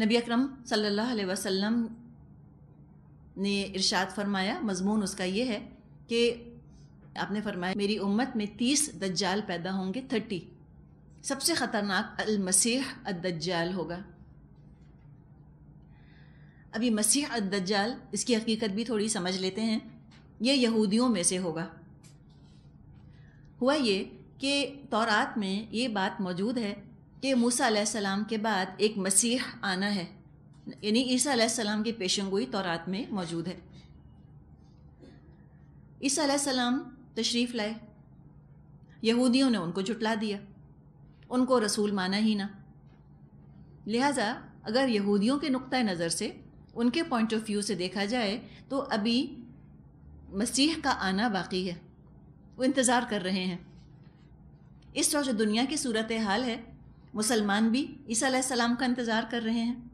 नबी अकरम सल्लल्लाहु अलैहि वसल्लम ने इरशाद फरमाया मजमून उसका ये है कि आपने फरमाया मेरी उम्मत में तीस दज्जाल पैदा होंगे थर्टी सबसे ख़तरनाक अलमसीह अदज्जाल होगा अभी मसीह अदज्जाल इसकी हकीकत भी थोड़ी समझ लेते हैं ये यहूदियों में से होगा हुआ ये कि तौरात में ये बात मौजूद है कि मूसा के बाद एक मसीह आना है यानी ईसा सलाम की गोई तौरात में मौजूद है ईसा सलाम तशरीफ़ लाए यहूदियों ने उनको जुटला दिया उनको रसूल माना ही ना लिहाजा अगर यहूदियों के नुक़ नज़र से उनके पॉइंट ऑफ व्यू से देखा जाए तो अभी मसीह का आना बाकी है वो इंतज़ार कर रहे हैं इस तरह जो दुनिया की सूरत हाल है मुसलमान भी ईसा सलाम का इंतज़ार कर रहे हैं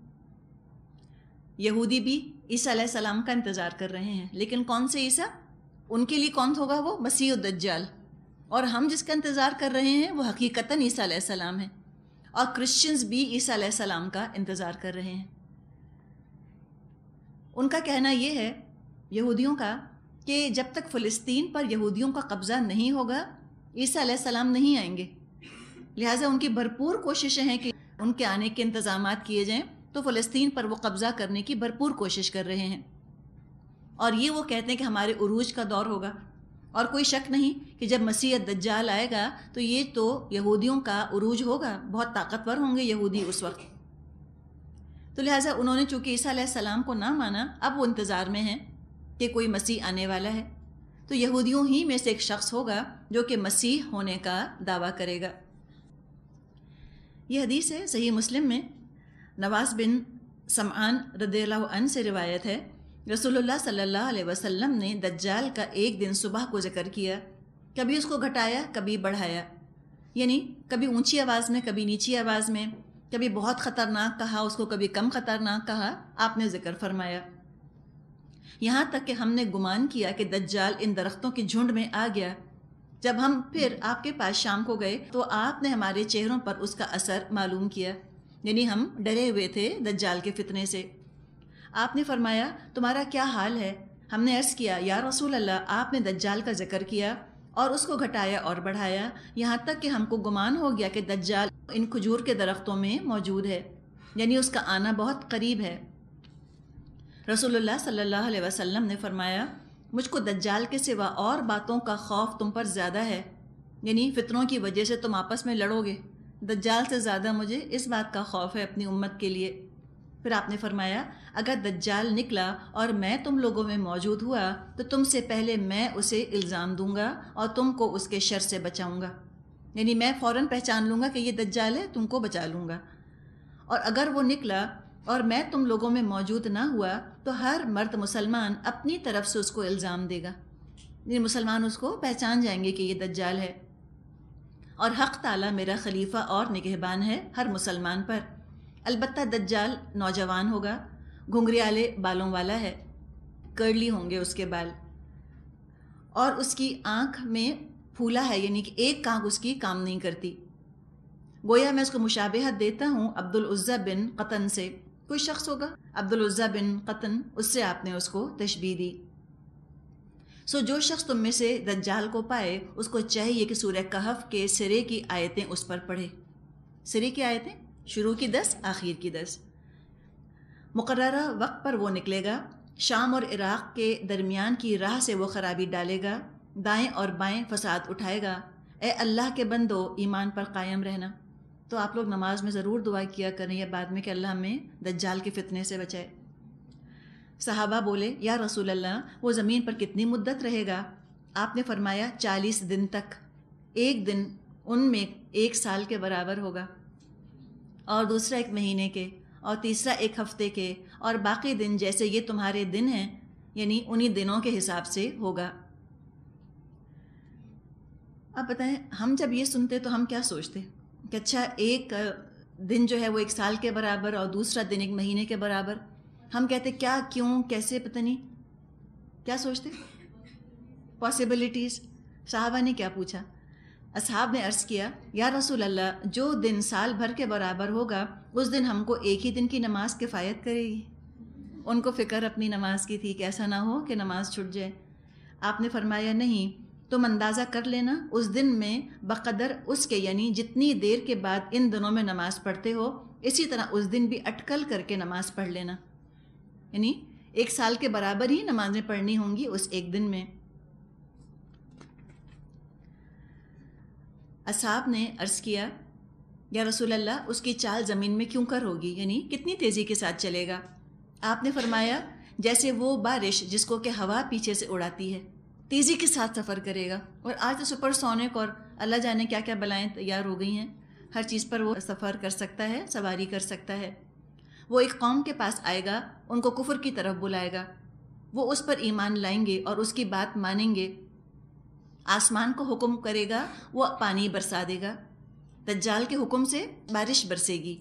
यहूदी भी ईसा सलाम का इंतज़ार कर रहे हैं लेकिन कौन से ईसा उनके लिए कौन होगा वो मसीह दज्जाल और हम जिसका इंतज़ार कर रहे हैं वो हकीकता ईसा सलाम है और क्रिश्चियंस भी ईसा सलाम का इंतज़ार कर रहे हैं उनका कहना ये है यहूदियों का कि जब तक फ़लस्तीन पर यहूदियों का कब्ज़ा नहीं होगा ईसा सलाम नहीं आएंगे लिहाजा उनकी भरपूर कोशिशें हैं कि उनके आने के इंतजाम किए जाएँ तो फ़लस्तीन पर वो कब्ज़ा करने की भरपूर कोशिश कर रहे हैं और ये वो कहते हैं कि हमारे उरूज का दौर होगा और कोई शक नहीं कि जब मसीह दज्जाल आएगा तो ये तो यहूदियों का उरूज होगा बहुत ताकतवर होंगे यहूदी उस वक्त तो लिहाजा उन्होंने चूँकि ईसा सलाम को ना माना अब वो इंतज़ार में हैं कि कोई मसीह आने वाला है तो यहूदियों ही में से एक शख्स होगा जो कि मसीह होने का दावा करेगा यह हदीस है सही मुस्लिम में नवाज बिन समान रदन से रिवायत है रसोल्ला सल्ला अलैहि ने दज्जाल का एक दिन सुबह को जिक्र किया कभी उसको घटाया कभी बढ़ाया यानी कभी ऊंची आवाज़ में कभी नीची आवाज़ में कभी बहुत ख़तरनाक कहा उसको कभी कम ख़तरनाक कहा आपने ज़िक्र फरमाया यहाँ तक कि हमने गुमान किया कि दज्जाल इन दरख्तों के झुंड में आ गया जब हम फिर आपके पास शाम को गए तो आपने हमारे चेहरों पर उसका असर मालूम किया यानी हम डरे हुए थे दज्जाल के फितने से आपने फरमाया तुम्हारा क्या हाल है हमने अर्ज़ किया या रसूल अल्लाह आपने दज्जाल का जिक्र किया और उसको घटाया और बढ़ाया यहाँ तक कि हमको गुमान हो गया कि दज्जाल इन खजूर के दरख्तों में मौजूद है यानी उसका आना बहुत करीब है रसूलुल्लाह सल्लल्लाहु अलैहि वसल्लम ने फरमाया मुझको दज्जाल के सिवा और बातों का खौफ तुम पर ज़्यादा है यानी फितरों की वजह से तुम आपस में लड़ोगे दज्जाल से ज़्यादा मुझे इस बात का खौफ है अपनी उम्मत के लिए फिर आपने फरमाया अगर दज्जाल निकला और मैं तुम लोगों में मौजूद हुआ तो तुमसे पहले मैं उसे इल्ज़ाम दूंगा और तुमको उसके शर से बचाऊंगा यानी मैं फ़ौर पहचान लूँगा कि ये दज्जाल है तुमको बचा लूँगा और अगर वो निकला और मैं तुम लोगों में मौजूद ना हुआ तो हर मर्द मुसलमान अपनी तरफ से उसको इल्ज़ाम देगा ये मुसलमान उसको पहचान जाएंगे कि ये दज्जाल है और हक़ ताला मेरा खलीफा और निगहबान है हर मुसलमान पर अलबत्ता दज्जाल नौजवान होगा घुंघरियाले बालों वाला है कर्ली होंगे उसके बाल और उसकी आँख में फूला है यानी कि एक आँख उसकी काम नहीं करती गोया मैं उसको मुशाबहत देता हूँ अब्दुल उज़्ज़ा बिन कतन से कोई शख्स होगा अब्दुल्जा बिन कतन उससे आपने उसको तशबी दी सो जो शख्स तुम में से दज्जाल को पाए उसको चाहिए कि सूर्य कहफ के सिरे की आयतें उस पर पढ़े सिरे की आयतें शुरू की दस आखिर की दस मुकर्रा वक्त पर वो निकलेगा शाम और इराक़ के दरमियान की राह से वो खराबी डालेगा दाएं और बाएं फसाद उठाएगा ए अल्लाह के बंदो ईमान पर कायम रहना तो आप लोग नमाज में ज़रूर दुआ किया करें या बाद में कि अल्लाह हमें दज्जाल के फितने से बचाए साहबा बोले या रसूल अल्लाह वो ज़मीन पर कितनी मुद्दत रहेगा आपने फरमाया चालीस दिन तक एक दिन उनमें एक साल के बराबर होगा और दूसरा एक महीने के और तीसरा एक हफ्ते के और बाकी दिन जैसे ये तुम्हारे दिन हैं यानी उन्हीं दिनों के हिसाब से होगा अब बताएं हम जब ये सुनते तो हम क्या सोचते कि अच्छा एक दिन जो है वो एक साल के बराबर और दूसरा दिन एक महीने के बराबर हम कहते क्या क्यों कैसे पता नहीं क्या सोचते पॉसिबिलिटीज़ साहबा ने क्या पूछा असहाब ने अर्ज़ किया या रसूल अल्लाह जो दिन साल भर के बराबर होगा उस दिन हमको एक ही दिन की नमाज किफ़ायत करेगी उनको फ़िक्र अपनी नमाज की थी कि ऐसा ना हो कि नमाज छुट जाए आपने फरमाया नहीं तुम अंदाज़ा कर लेना उस दिन में बकदर उसके यानी जितनी देर के बाद इन दिनों में नमाज़ पढ़ते हो इसी तरह उस दिन भी अटकल करके नमाज़ पढ़ लेना यानी एक साल के बराबर ही नमाज़ें पढ़नी होंगी उस एक दिन में असाब ने अर्ज़ किया या रसूल अल्लाह उसकी चाल ज़मीन में क्यों कर होगी यानी कितनी तेज़ी के साथ चलेगा आपने फरमाया जैसे वो बारिश जिसको कि हवा पीछे से उड़ाती है तेज़ी के साथ सफ़र करेगा और आज तो सुपर सोनिक और अल्लाह जाने क्या क्या बलाएँ तैयार हो गई हैं हर चीज़ पर वो सफ़र कर सकता है सवारी कर सकता है वो एक कौम के पास आएगा उनको कुफर की तरफ बुलाएगा वो उस पर ईमान लाएंगे और उसकी बात मानेंगे आसमान को हुक्म करेगा वो पानी बरसा देगा दज्जाल के हुक्म से बारिश बरसेगी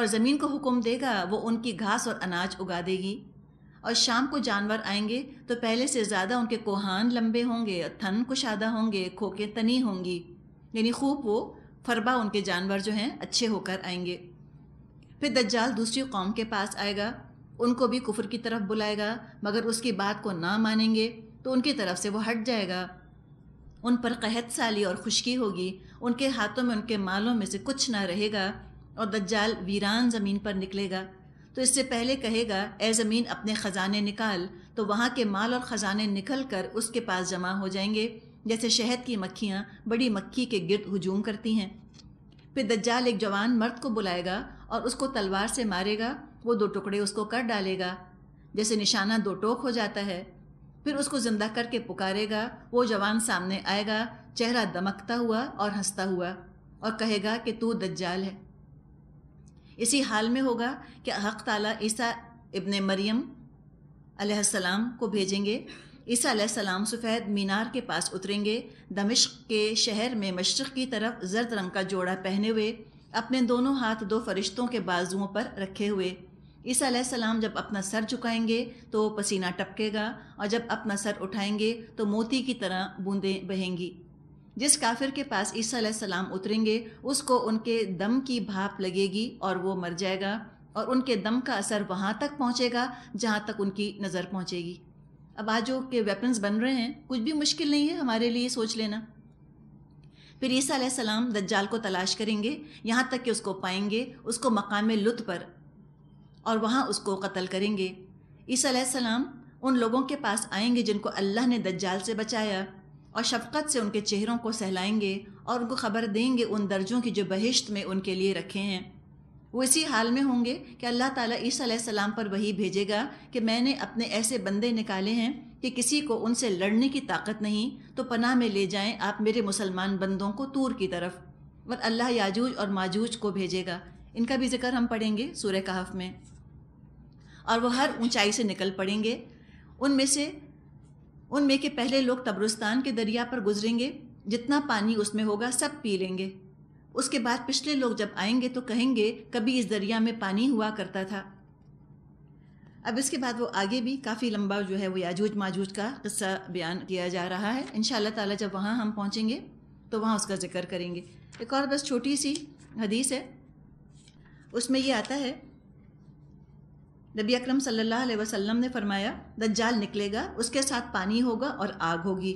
और ज़मीन को हुक्म देगा वो उनकी घास और अनाज उगा देगी और शाम को जानवर आएंगे तो पहले से ज़्यादा उनके कोहान लंबे होंगे थन कुशादा होंगे खोखें तनी होंगी यानी खूब वो फरबा उनके जानवर जो हैं अच्छे होकर आएंगे फिर दज्जाल दूसरी कौम के पास आएगा उनको भी कुफर की तरफ बुलाएगा मगर उसकी बात को ना मानेंगे तो उनकी तरफ से वो हट जाएगा उन पर कहत साली और खुशकी होगी उनके हाथों में उनके मालों में से कुछ ना रहेगा और दज्जाल वीरान ज़मीन पर निकलेगा तो इससे पहले कहेगा ए ज़मीन अपने ख़जाने निकाल तो वहाँ के माल और ख़जाने निकल कर उसके पास जमा हो जाएंगे जैसे शहद की मक्खियाँ बड़ी मक्खी के गिरद हजूम करती हैं फिर दज्जाल एक जवान मर्द को बुलाएगा और उसको तलवार से मारेगा वो दो टुकड़े उसको कर डालेगा जैसे निशाना दो टोक हो जाता है फिर उसको ज़िंदा करके पुकारेगा वो जवान सामने आएगा चेहरा दमकता हुआ और हंसता हुआ और कहेगा कि तू दज्जाल है इसी हाल में होगा कि हक़ ताला ईसा इब्ने मरियम अलैहिस्सलाम को भेजेंगे ईसा अलैहिस्सलाम सफ़ेद मीनार के पास उतरेंगे दमिश्क के शहर में मशरक़ की तरफ जर्द रंग का जोड़ा पहने हुए अपने दोनों हाथ दो फरिश्तों के बाजुओं पर रखे हुए ईसा सलाम जब अपना सर झुकाएंगे तो पसीना टपकेगा और जब अपना सर उठाएंगे तो मोती की तरह बूंदें बहेंगी जिस काफिर के पास ईसा सलाम उतरेंगे उसको उनके दम की भाप लगेगी और वो मर जाएगा और उनके दम का असर वहाँ तक पहुँचेगा जहाँ तक उनकी नज़र पहुँचेगी अब आज जो के वेपन्स बन रहे हैं कुछ भी मुश्किल नहीं है हमारे लिए सोच लेना फिर ईसा सलाम दज्जाल को तलाश करेंगे यहाँ तक कि उसको पाएंगे उसको मकाम लुत्फ पर और वहाँ उसको कत्ल करेंगे ईसा सलाम उन लोगों के पास आएंगे जिनको अल्लाह ने दज्जाल से बचाया और शफकत से उनके चेहरों को सहलाएंगे और उनको खबर देंगे उन दर्जों की जो बहिश्त में उनके लिए रखे हैं वो इसी हाल में होंगे कि अल्लाह ताला ईसा सलाम पर वही भेजेगा कि मैंने अपने ऐसे बंदे निकाले हैं कि किसी को उनसे लड़ने की ताकत नहीं तो पनाह में ले जाएं आप मेरे मुसलमान बंदों को तूर की तरफ और अल्लाह याजूज और माजूज को भेजेगा इनका भी जिक्र हम पढ़ेंगे सूर्य कहफ में और वह हर ऊंचाई से निकल पड़ेंगे उनमें से उनमें के पहले लोग तब्रुस्तान के दरिया पर गुजरेंगे जितना पानी उसमें होगा सब पी लेंगे उसके बाद पिछले लोग जब आएंगे तो कहेंगे कभी इस दरिया में पानी हुआ करता था अब इसके बाद वो आगे भी काफ़ी लंबा जो है वो याजूज माजूज का किस्सा बयान किया जा रहा है इन ताला जब वहाँ हम पहुँचेंगे तो वहाँ उसका जिक्र करेंगे एक और बस छोटी सी हदीस है उसमें ये आता है नबी अकरम सल्लल्लाहु अलैहि वसल्लम ने फरमाया दज्जाल निकलेगा उसके साथ पानी होगा और आग होगी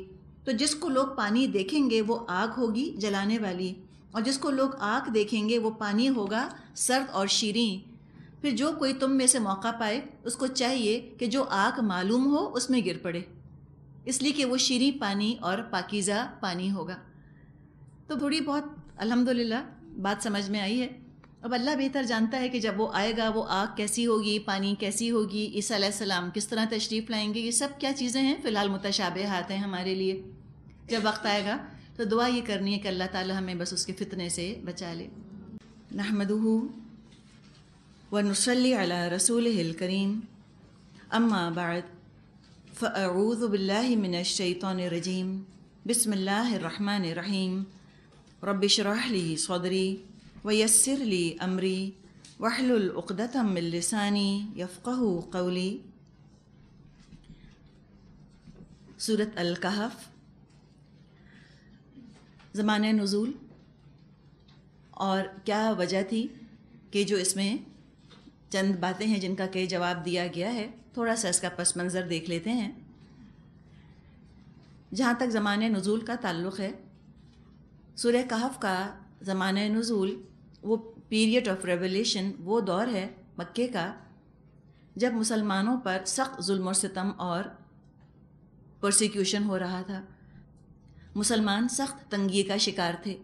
तो जिसको लोग पानी देखेंगे वो आग होगी जलाने वाली और जिसको लोग आग देखेंगे वो पानी होगा सर्द और शीरें फिर जो कोई तुम में से मौका पाए उसको चाहिए कि जो आग मालूम हो उसमें गिर पड़े इसलिए कि वो शीरी पानी और पाकिज़ा पानी होगा तो थोड़ी बहुत अलहमदिल्ला बात समझ में आई है अब अल्लाह बेहतर जानता है कि जब वो आएगा वो आग कैसी होगी पानी कैसी होगी ईसा सलाम किस तरह तशरीफ़ लाएंगे ये सब क्या चीज़ें हैं फ़िलहाल मुतशाबे हाथ हैं हमारे लिए जब वक्त आएगा तो दुआ ये करनी है कि अल्लाह ताला हमें बस उसके फितने से बचा ले नहमदू व नसली अला रसूल करीम अम्मा बाद फ़रूज़बिल्लिमिनशैतरजीम बसमिल्लर रहीम रबिशरहली सदरी ويسر لي أمري واحلل عقدة من لساني يفقه قولي सूरत अल कहफ ज़मान नज़ूल और क्या वजह थी कि जो इसमें चंद बातें हैं जिनका के जवाब दिया गया है थोड़ा सा इसका पस मंज़र देख लेते हैं जहाँ तक ज़मान नज़ूल का ताल्लुक़ है सूर्य कहफ का ज़मान नज़ूल वो पीरियड ऑफ रेवोल्यूशन वो दौर है मक्के का जब मुसलमानों पर सख्त जुल्म और सितम और प्रोसिक्यूशन हो रहा था मुसलमान सख्त तंगी का शिकार थे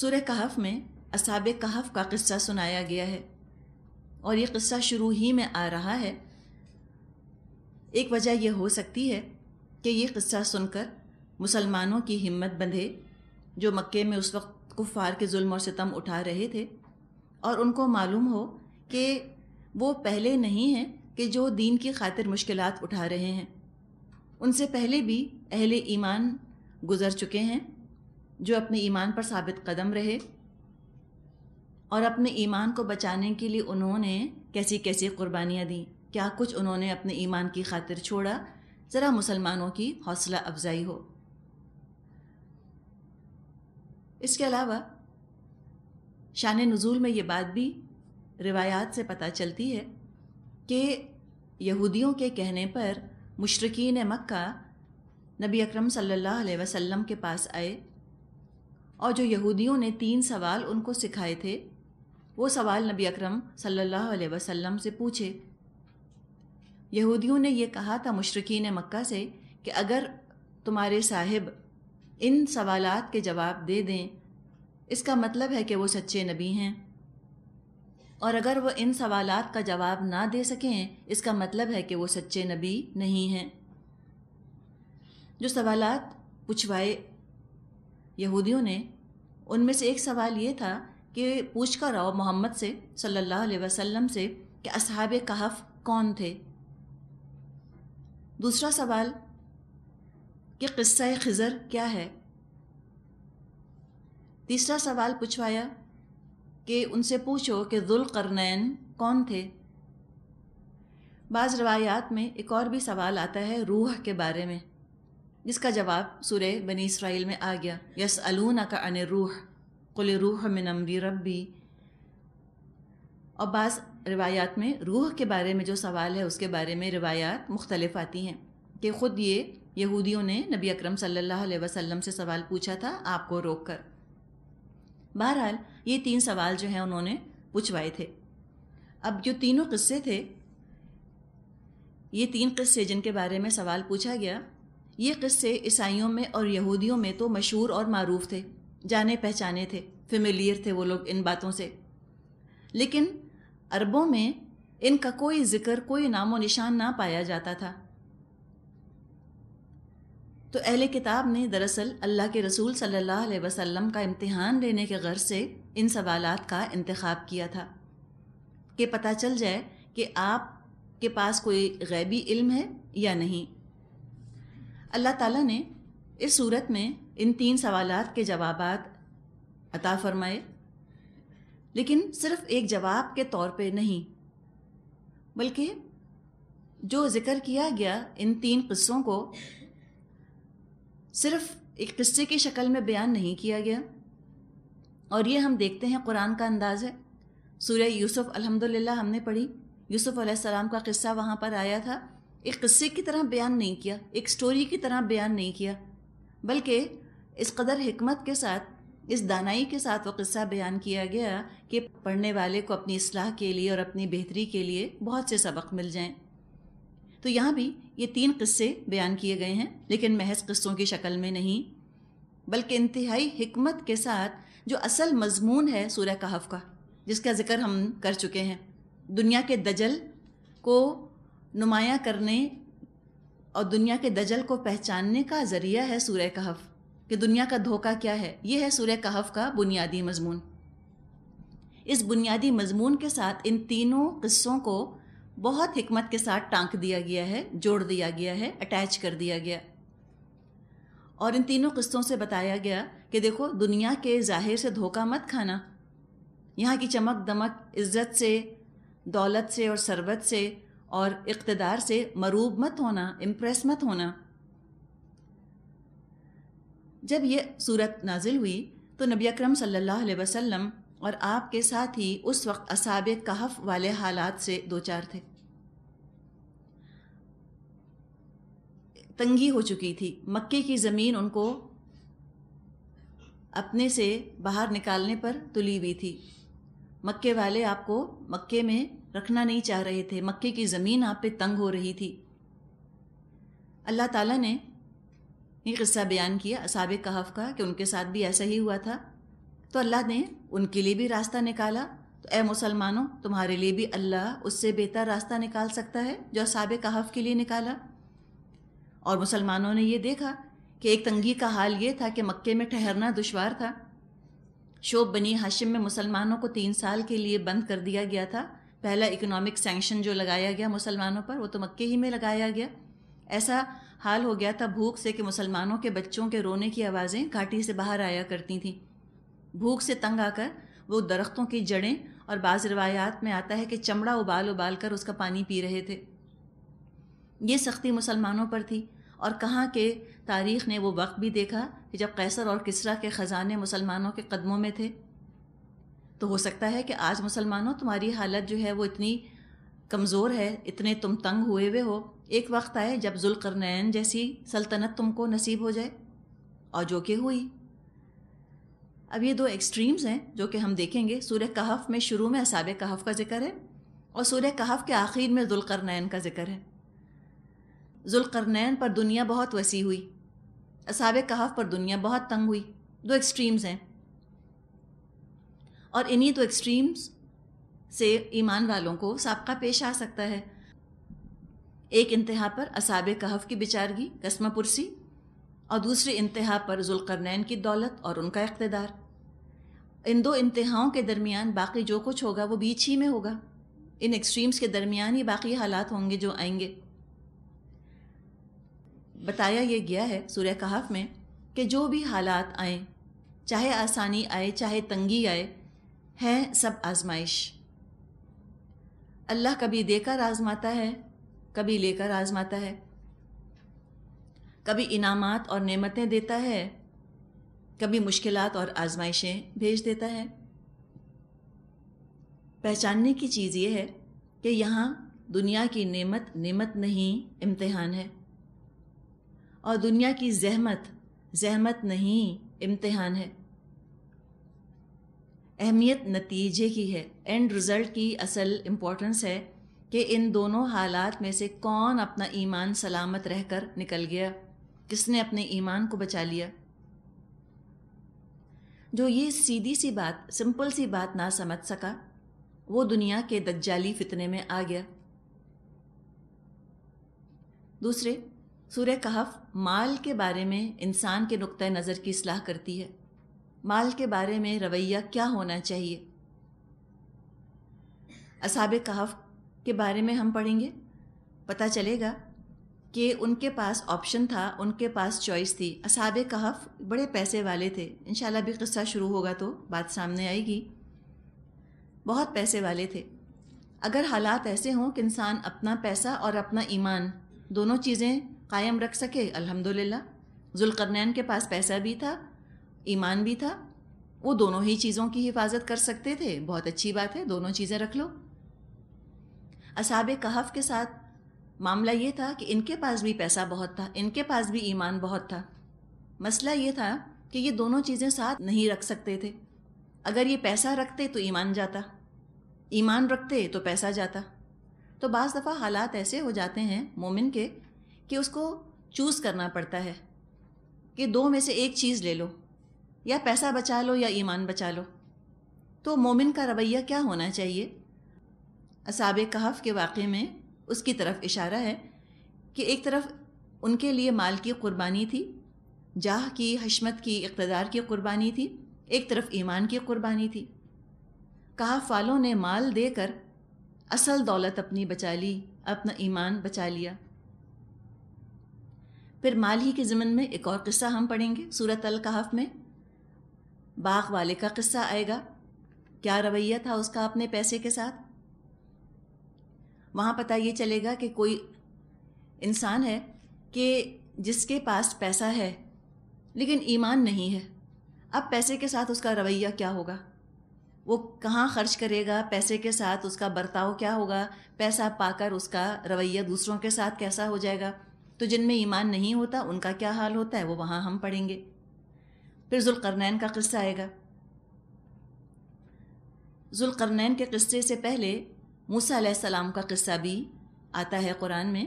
सूर कहफ में असाब कहफ का किस्सा सुनाया गया है और ये किस्सा शुरू ही में आ रहा है एक वजह यह हो सकती है कि ये किस्सा सुनकर मुसलमानों की हिम्मत बंधे जो मक्के में उस वक्त कुफ़ार के जुल्म और सितम उठा रहे थे और उनको मालूम हो कि वो पहले नहीं हैं कि जो दीन की खातिर मुश्किल उठा रहे हैं उनसे पहले भी अहले ईमान गुज़र चुके हैं जो अपने ईमान पर साबित कदम रहे और अपने ईमान को बचाने के लिए उन्होंने कैसी कैसी कुर्बानियाँ दी क्या कुछ उन्होंने अपने ईमान की खातिर छोड़ा ज़रा मुसलमानों की हौसला अफजाई हो इसके अलावा शान नज़ुल में ये बात भी रिवायात से पता चलती है कि यहूदियों के कहने पर मुशरकिन मक्का नबी अकरम सल्लल्लाहु अलैहि वसल्लम के पास आए और जो यहूदियों ने तीन सवाल उनको सिखाए थे वो सवाल नबी अकरम सल्लल्लाहु अलैहि वसल्लम से पूछे यहूदियों ने ये कहा था मुशरकिन मक्का से कि अगर तुम्हारे साहिब इन सवाल के जवाब दे दें इसका मतलब है कि वो सच्चे नबी हैं और अगर वो इन सवाल का जवाब ना दे सकें इसका मतलब है कि वो सच्चे नबी नहीं हैं जो सवाल पूछवाए यहूदियों ने उनमें से एक सवाल ये था कि पूछ कर आओ मोहम्मद से सल्लल्लाहु अलैहि वसल्लम से कि असहाब कहफ कौन थे दूसरा सवाल कि क़स्सा खज़र क्या है तीसरा सवाल पूछवाया कि उनसे पूछो कि ज़ुल्क़रनैन कौन थे बाज़ रवायात में एक और भी सवाल आता है रूह के बारे में जिसका जवाब सुर बनी इसराइल में आ गया यस अलूना का अन रूह कुल रूह में नमरी रबी और बाज़ रवायात में रूह के बारे में जो सवाल है उसके बारे में रवायात मुख्तलिफ आती हैं कि ख़ुद ये यहूदियों ने नबी अकरम सल्लल्लाहु अलैहि वसल्लम से सवाल पूछा था आपको रोक कर बहरहाल ये तीन सवाल जो हैं उन्होंने पूछवाए थे अब जो तीनों किस्से थे ये तीन किस्से जिनके बारे में सवाल पूछा गया ये किस्से ईसाइयों में और यहूदियों में तो मशहूर और मरूफ थे जाने पहचाने थे फेमिलियर थे वो लोग इन बातों से लेकिन अरबों में इनका कोई जिक्र कोई नामो निशान ना पाया जाता था तो अहले किताब ने दरअसल अल्लाह के रसूल सल्लल्लाहु अलैहि वसल्लम का इम्तिहान लेने के गर्ज से इन सवालात का इंतखब किया था कि पता चल जाए कि आप के पास कोई गैबी इल्म है या नहीं अल्लाह ताला ने इस सूरत में इन तीन सवालात के जवाब अता फरमाए लेकिन सिर्फ एक जवाब के तौर पे नहीं बल्कि जो ज़िक्र किया गया इन तीन क़स्सों को सिर्फ एक किस्से की शक्ल में बयान नहीं किया गया और ये हम देखते हैं कुरान का अंदाज़ है सूर्य यूसुफ अल्हम्दुलिल्लाह हमने पढ़ी यूसुफ अलैहिस्सलाम का किस्सा वहाँ पर आया था एक किस्से की तरह बयान नहीं किया एक स्टोरी की तरह बयान नहीं किया बल्कि इस कदर हमत के साथ इस दानाई के साथ वो किस्सा बयान किया गया कि पढ़ने वाले को अपनी असलाह के लिए और अपनी बेहतरी के लिए बहुत से सबक मिल जाएँ तो यहाँ भी ये तीन किस्से बयान किए गए हैं लेकिन महज किस्सों की शक्ल में नहीं बल्कि इंतहाई हमत के साथ जो असल मजमून है सूर्य कहफ का जिसका जिक्र हम कर चुके हैं दुनिया के दजल को नुमाया करने और दुनिया के दजल को पहचानने का ज़रिया है सूर्य कहफ कि दुनिया का धोखा क्या है ये है सूर्य कहफ का बुनियादी मजमून इस बुनियादी मजमून के साथ इन तीनों किस्सों को बहुत हिकमत के साथ टांक दिया गया है जोड़ दिया गया है अटैच कर दिया गया और इन तीनों किस्तों से बताया गया कि देखो दुनिया के ज़ाहिर से धोखा मत खाना यहाँ की चमक दमक इज़्ज़त से दौलत से और सरबत से और इकतदार से मरूब मत होना इम्प्रेस मत होना जब ये सूरत नाजिल हुई तो नबी अक्रम सल्लल्लाहु अलैहि वसल्लम और आपके साथ ही उस वक्त असाब कहफ वाले हालात से दो चार थे तंगी हो चुकी थी मक्के की ज़मीन उनको अपने से बाहर निकालने पर तुली हुई थी मक्के वाले आपको मक्के में रखना नहीं चाह रहे थे मक्के की ज़मीन आप पे तंग हो रही थी अल्लाह ताला ने ये किस्सा बयान किया असाब कहफ का कि उनके साथ भी ऐसा ही हुआ था तो अल्लाह ने उनके लिए भी रास्ता निकाला तो ए मुसलमानों तुम्हारे लिए भी अल्लाह उससे बेहतर रास्ता निकाल सकता है जो असाब कहफ के लिए निकाला और मुसलमानों ने यह देखा कि एक तंगी का हाल ये था कि मक्के में ठहरना दुशवार था शोब बनी हाशिम में मुसलमानों को तीन साल के लिए बंद कर दिया गया था पहला इकोनॉमिक सेंक्शन जो लगाया गया मुसलमानों पर वो तो मक्के ही में लगाया गया ऐसा हाल हो गया था भूख से कि मुसलमानों के बच्चों के रोने की आवाज़ें घाटी से बाहर आया करती थीं भूख से तंग आकर वो दरख्तों की जड़ें और बाज़ रवायात में आता है कि चमड़ा उबाल उबाल कर उसका पानी पी रहे थे ये सख्ती मुसलमानों पर थी और कहाँ के तारीख़ ने वो वक्त भी देखा कि जब कैसर और किसरा के ख़जाने मुसलमानों के कदमों में थे तो हो सकता है कि आज मुसलमानों तुम्हारी हालत जो है वो इतनी कमज़ोर है इतने तुम तंग हुए हुए हो एक वक्त आए जब जुलकरनैन जैसी सल्तनत तुमको नसीब हो जाए और जो कि हुई अब ये दो एक्सट्रीम्स हैं जो कि हम देखेंगे सूर्य कहफ़ में शुरू में असाब कहफ़ का जिक्र है और सूर्य कहफ़ के आखिर में जुलकरनैन का जिक्र है जुलकरनैन पर दुनिया बहुत वसी हुई असाब कहफ पर दुनिया बहुत तंग हुई दो एक्सट्रीम्स हैं और इन्हीं दो एक्सट्रीम्स से ईमान वालों को सबका पेश आ सकता है एक इंतहा पर असाब कहफ की बेचारगी कस्मा पुरसी और दूसरी इंतहा पर जुलकरनैन की दौलत और उनका इकतदार इन दो इंतहाओं के दरमियान बाकी जो कुछ होगा वो बीच ही में होगा इन एक्सट्रीम्स के दरमियान ही बाकी हालात होंगे जो आएंगे बताया यह गया है सूर्य कहाफ़ में कि जो भी हालात आए चाहे आसानी आए चाहे तंगी आए है सब आजमाइश अल्लाह कभी देकर आजमाता है कभी लेकर आजमाता है कभी इनामात और नेमतें देता है कभी मुश्किलात और आजमाइशें भेज देता है पहचानने की चीज़ ये है कि यहाँ दुनिया की नेमत नेमत नहीं इम्तिहान है और दुनिया की जहमत जहमत नहीं इम्तहान है अहमियत नतीजे की है एंड रिज़ल्ट की असल इम्पोर्टेंस है कि इन दोनों हालात में से कौन अपना ईमान सलामत रहकर निकल गया किसने अपने ईमान को बचा लिया जो ये सीधी सी बात सिंपल सी बात ना समझ सका वो दुनिया के दज्जाली फितने में आ गया दूसरे सूर्य कहफ माल के बारे में इंसान के नुक़ नज़र की सलाह करती है माल के बारे में रवैया क्या होना चाहिए असाब कहफ के बारे में हम पढ़ेंगे पता चलेगा कि उनके पास ऑप्शन था उनके पास चॉइस थी असाब कहफ बड़े पैसे वाले थे इन भी किस्सा शुरू होगा तो बात सामने आएगी बहुत पैसे वाले थे अगर हालात ऐसे हों कि इंसान अपना पैसा और अपना ईमान दोनों चीज़ें कायम रख सके अल्हम्दुलिल्लाह जुलकरनैन के पास पैसा भी था ईमान भी था वो दोनों ही चीज़ों की हिफाजत कर सकते थे बहुत अच्छी बात है दोनों चीज़ें रख लो असाब कहफ के साथ मामला ये था कि इनके पास भी पैसा बहुत था इनके पास भी ईमान बहुत था मसला ये था कि ये दोनों चीज़ें साथ नहीं रख सकते थे अगर ये पैसा रखते तो ईमान जाता ईमान रखते तो पैसा जाता तो बज़ दफ़ा हालात ऐसे हो जाते हैं मोमिन के कि उसको चूज़ करना पड़ता है कि दो में से एक चीज़ ले लो या पैसा बचा लो या ईमान बचा लो तो मोमिन का रवैया क्या होना चाहिए असाब कहफ़ के वाक़े में उसकी तरफ इशारा है कि एक तरफ उनके लिए माल की क़ुरबानी थी जाह की हशमत की इकतदार की क़ुरबानी थी एक तरफ ईमान की क़ुरबानी थी कहाफ वालों ने माल देकर असल दौलत अपनी बचा ली अपना ईमान बचा लिया फिर माल ही के ज़मन में एक और किस्सा हम पढ़ेंगे सूरत अल कहफ में बाग वाले का किस्सा आएगा क्या रवैया था उसका अपने पैसे के साथ वहाँ पता ये चलेगा कि कोई इंसान है कि जिसके पास पैसा है लेकिन ईमान नहीं है अब पैसे के साथ उसका रवैया क्या होगा वो कहाँ खर्च करेगा पैसे के साथ उसका बर्ताव क्या होगा पैसा पाकर उसका रवैया दूसरों के साथ कैसा हो जाएगा तो जिनमें ईमान नहीं होता उनका क्या हाल होता है वो वहाँ हम पढ़ेंगे फिर जुलकरनैन का किस्सा आएगा जुलकरनैन के किस्से से पहले मूसा सलाम का किस्सा भी आता है कुरान में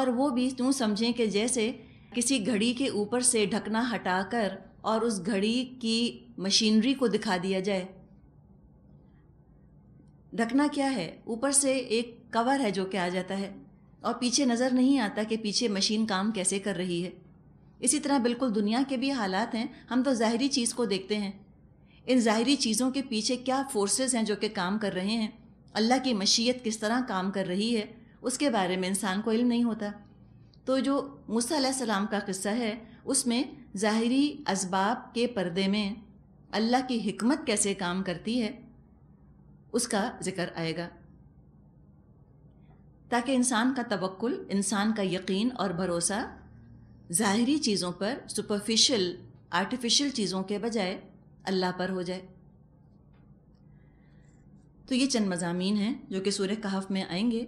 और वो भी तू समझें कि जैसे किसी घड़ी के ऊपर से ढकना हटाकर और उस घड़ी की मशीनरी को दिखा दिया जाए ढकना क्या है ऊपर से एक कवर है जो कि आ जाता है और पीछे नज़र नहीं आता कि पीछे मशीन काम कैसे कर रही है इसी तरह बिल्कुल दुनिया के भी हालात हैं हम तो ज़ाहरी चीज़ को देखते हैं इन ज़ाहरी चीज़ों के पीछे क्या फोर्सेस हैं जो कि काम कर रहे हैं अल्लाह की मशीयत किस तरह काम कर रही है उसके बारे में इंसान को इल्म नहीं होता तो जो मूसा का किस्सा है उसमें ज़ाहरी इसबाब के पर्दे में अल्लाह की हमत कैसे काम करती है उसका ज़िक्र आएगा ताकि इंसान का तवक्ल इंसान का यकीन और भरोसा ज़ाहरी चीज़ों पर सुपरफिशल आर्टिफिशियल चीज़ों के बजाय अल्लाह पर हो जाए तो ये चंद मजामी हैं जो कि सूर्य कहफ में आएंगे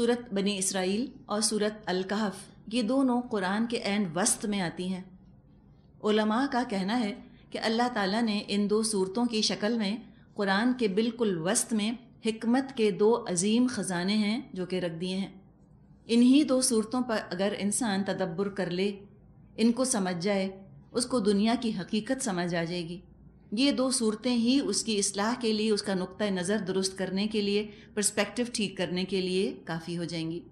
सूरत बनी इसराइल और सूरत अलकहफ ये दोनों कुरान के एन वस्त में आती हैं उलमा का कहना है कि अल्लाह ताला ने इन दो सूरतों की शक्ल में कुरान के बिल्कुल वस्त में हमत के दो अजीम ख़जाने हैं जो कि रख दिए हैं इन्हीं दो सूरतों पर अगर इंसान तदब्बर कर ले इनको समझ जाए उसको दुनिया की हकीकत समझ आ जाएगी ये दो सूरतें ही उसकी असलाह के लिए उसका नुक़ नज़र दुरुस्त करने के लिए परस्पेक्टिव ठीक करने के लिए काफ़ी हो जाएंगी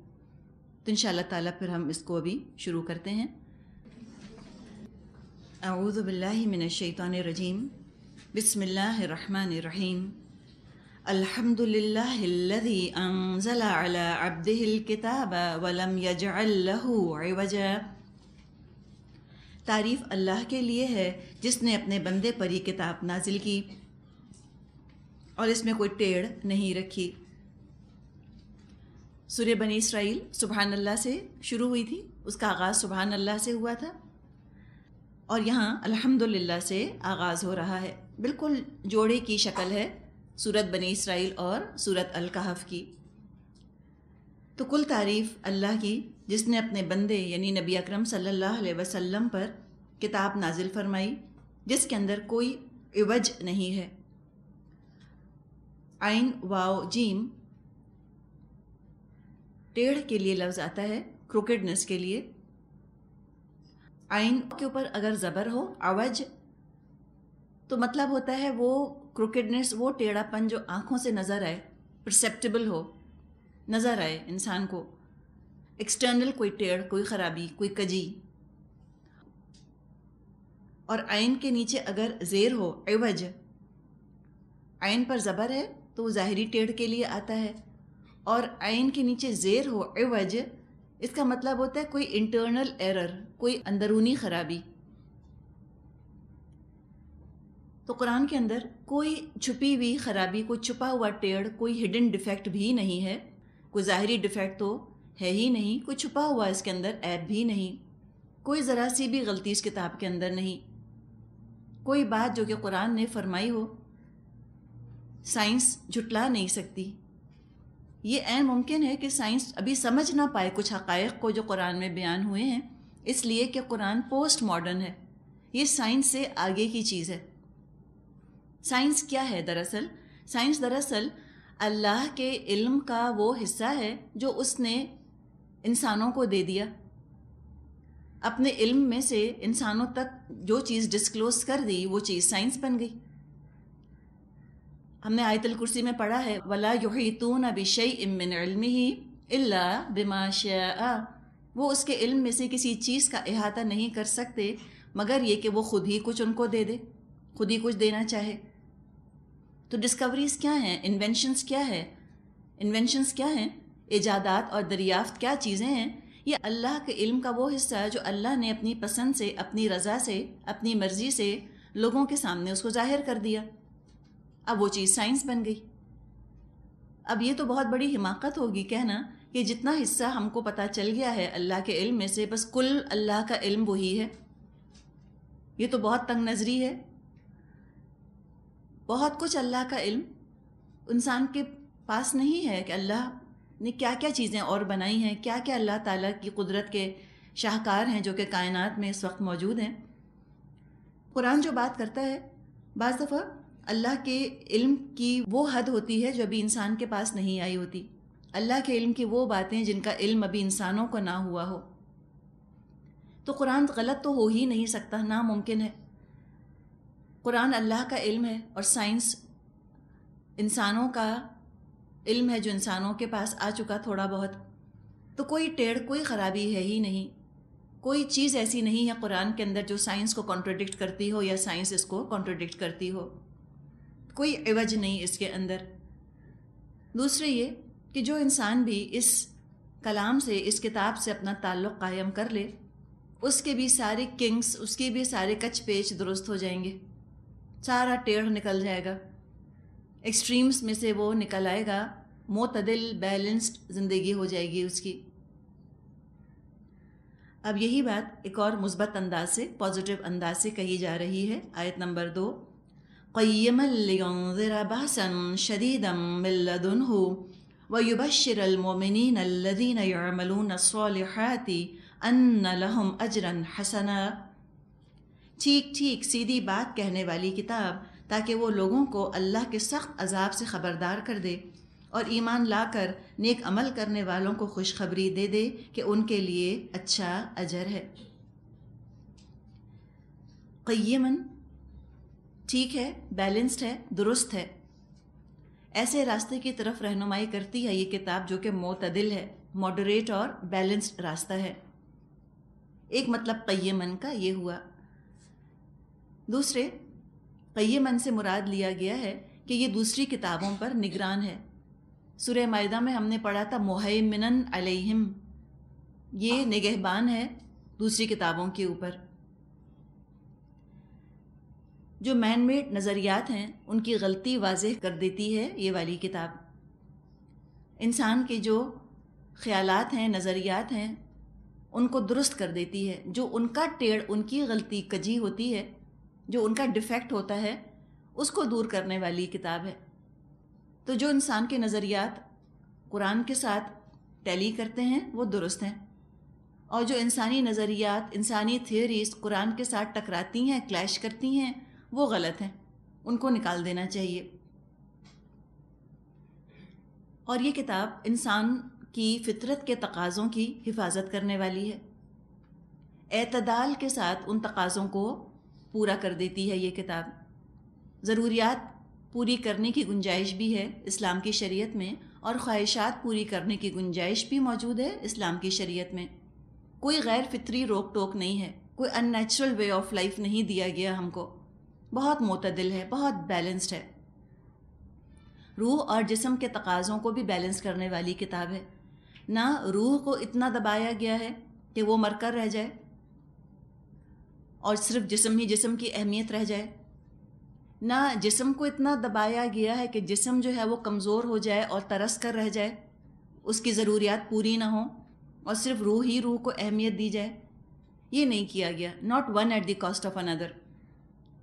तो इन ताला फिर हम इसको अभी शुरू करते हैं रजीम बसमिल्लर रहीम الحمد لله الذي أنزل على عبده الكتاب ولم يجعل له عوجا तारीफ़ अल्लाह के लिए है जिसने अपने बंदे पर ही किताब नाजिल की और इसमें कोई टेढ़ नहीं रखी सूर्य बनी इसराइल सुबहान अल्लाह से शुरू हुई थी उसका आगाज़ सुबहान अल्लाह से हुआ था और यहाँ अल्हम्दुलिल्लाह से आगाज़ हो रहा है बिल्कुल जोड़े की शक्ल है सूरत बनी इसराइल और सूरत अल कहफ की तो कुल तारीफ़ अल्लाह की जिसने अपने बंदे यानी नबी अकरम सल्लल्लाहु अलैहि वसल्लम पर किताब नाजिल फरमाई जिसके अंदर कोई इवज नहीं है आइन वाओ जीम टेढ़ के लिए लफ्ज़ आता है क्रोकेडनेस के लिए आइन के ऊपर अगर ज़बर हो अवज तो मतलब होता है वो क्रिकेटनेस वो टेढ़ापन जो आँखों से नज़र आए परसेप्टेबल हो नज़र आए इंसान को एक्सटर्नल कोई टेढ़ कोई ख़राबी कोई कजी और आयन के नीचे अगर ज़ेर हो एवज आयन पर ज़बर है तो वो ज़ाहरी टेढ़ के लिए आता है और आयन के नीचे ज़ेर हो एवज इसका मतलब होता है कोई इंटरनल एरर कोई अंदरूनी ख़राबी तो कुरान के अंदर कोई छुपी हुई खराबी कोई छुपा हुआ टेढ़ कोई हिडन डिफेक्ट भी नहीं है कोई ज़ाहरी डिफेक्ट तो है ही नहीं कोई छुपा हुआ इसके अंदर ऐप भी नहीं कोई ज़रा सी भी गलती इस किताब के अंदर नहीं कोई बात जो कि कुरान ने फरमाई हो साइंस झुटला नहीं सकती ये ऐन मुमकिन है कि साइंस अभी समझ ना पाए कुछ हक़ को जो कुरान में बयान हुए हैं इसलिए कि कुरान पोस्ट मॉडर्न है ये साइंस से आगे की चीज़ है साइंस क्या है दरअसल साइंस दरअसल अल्लाह के इल्म का वो हिस्सा है जो उसने इंसानों को दे दिया अपने इल्म में से इंसानों तक जो चीज़ डिस्क्लोज कर दी वो चीज़ साइंस बन गई हमने आयतल कुर्सी में पढ़ा है वला युतून अबिशई इमिन इल्म ही इल्ला बिमाशा वो उसके इल्म में से किसी चीज़ का अहाता नहीं कर सकते मगर ये कि वो खुद ही कुछ उनको दे दे खुद ही कुछ देना चाहे तो डिस्कवरीज क्या हैं इन्वेंशंस क्या है इन्वेंशंस क्या हैं ईजादात और दरियाफ्त क्या चीज़ें हैं ये अल्लाह के इल्म का वो हिस्सा है जो अल्लाह ने अपनी पसंद से अपनी रज़ा से अपनी मर्ज़ी से लोगों के सामने उसको जाहिर कर दिया अब वो चीज़ साइंस बन गई अब ये तो बहुत बड़ी हिमाकत होगी कहना कि जितना हिस्सा हमको पता चल गया है अल्लाह के इल्म में से बस कुल अल्लाह का इल्म वही है ये तो बहुत तंग नज़री है बहुत कुछ अल्लाह का इल्म इंसान के पास नहीं है कि अल्लाह ने क्या क्या चीज़ें और बनाई हैं क्या क्या अल्लाह ताला की कुदरत के शाहकार हैं जो कि कायनात में इस वक्त मौजूद हैं कुरान जो बात करता है बज़ दफ़ा अल्लाह के इल्म की वो हद होती है जो अभी इंसान के पास नहीं आई होती अल्लाह के इल्म की वो बातें जिनका इल्म अभी इंसानों को ना हुआ हो तो कुरान गलत तो हो ही नहीं सकता नामुमकिन है कुरान अल्लाह का इल्म है और साइंस इंसानों का इल्म है जो इंसानों के पास आ चुका थोड़ा बहुत तो कोई टेढ़ कोई ख़राबी है ही नहीं कोई चीज़ ऐसी नहीं है कुरान के अंदर जो साइंस को कॉन्ट्रोडिक्ट करती हो या साइंस इसको कॉन्ट्रोडिक्ट करती हो कोई एवज नहीं इसके अंदर दूसरे ये कि जो इंसान भी इस कलाम से इस किताब से अपना ताल्लुक़ कायम कर ले उसके भी सारे किंग्स उसके भी सारे कच पेच दुरुस्त हो जाएंगे सारा टेढ़ निकल जाएगा एक्सट्रीम्स में से वो निकल आएगा मोतदिल बैलेंस्ड ज़िंदगी हो जाएगी उसकी अब यही बात एक और मुस्बत अंदाज से पॉजिटिव अंदाज से कही जा रही है आयत नंबर दो क़यमलबासन ठीक ठीक सीधी बात कहने वाली किताब ताकि वो लोगों को अल्लाह के सख्त अजाब से ख़बरदार कर दे और ईमान लाकर नेक अमल करने वालों को खुशखबरी दे दे कि उनके लिए अच्छा अजर है क़यमन ठीक है बैलेंस्ड है दुरुस्त है ऐसे रास्ते की तरफ रहनुमाई करती है ये किताब जो कि मतदिल है मॉडरेट और बैलेंस्ड रास्ता है एक मतलब क़यमन का ये हुआ दूसरे कई मन से मुराद लिया गया है कि ये दूसरी किताबों पर निगरान है सुरह मायदा में हमने पढ़ा था मोहमिन अलहिम ये निगहबान है दूसरी किताबों के ऊपर जो मैन मेड नज़रियात हैं उनकी गलती वाज़ कर देती है ये वाली किताब इंसान के जो ख्याल हैं नज़रियात हैं उनको दुरुस्त कर देती है जो उनका टेढ़ उनकी गलती कजी होती है जो उनका डिफेक्ट होता है उसको दूर करने वाली किताब है तो जो इंसान के नज़रियात कुरान के साथ टैली करते हैं वो दुरुस्त हैं और जो इंसानी नज़रियात इंसानी थियोरीज कुरान के साथ टकराती हैं क्लैश करती हैं वो गलत हैं उनको निकाल देना चाहिए और ये किताब इंसान की फितरत के तकाज़ों की हिफाजत करने वाली है एतदाल के साथ उन तकाज़ों को पूरा कर देती है ये किताब ज़रूरियात पूरी करने की गुंजाइश भी है इस्लाम की शरीयत में और ख्वाहिशात पूरी करने की गुंजाइश भी मौजूद है इस्लाम की शरीयत में कोई गैर फितरी रोक टोक नहीं है कोई अननेचुरल वे ऑफ लाइफ नहीं दिया गया हमको बहुत मतदिल है बहुत बैलेंस्ड है रूह और जिसम के तकाज़ों को भी बैलेंस करने वाली किताब है ना रूह को इतना दबाया गया है कि वो मरकर रह जाए और सिर्फ जिसम ही जिसम की अहमियत रह जाए ना जिसम को इतना दबाया गया है कि जिसम जो है वो कमज़ोर हो जाए और तरस कर रह जाए उसकी ज़रूरियात पूरी ना हो और सिर्फ रूह ही रूह को अहमियत दी जाए ये नहीं किया गया not one at the cost of another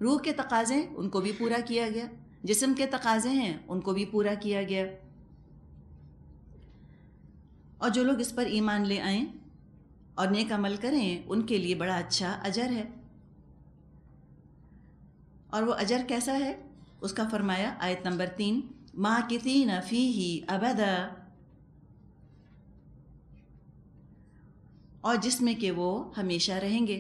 रूह के तकाजे उनको भी पूरा किया गया जिसम के तकाजे हैं उनको भी पूरा किया गया और जो लोग इस पर ईमान ले आएँ और नेक अमल करें उनके लिए बड़ा अच्छा अजर है और वो अजर कैसा है उसका फरमाया आयत नंबर तीन माँ किती फी ही अबद और जिसमें कि वो हमेशा रहेंगे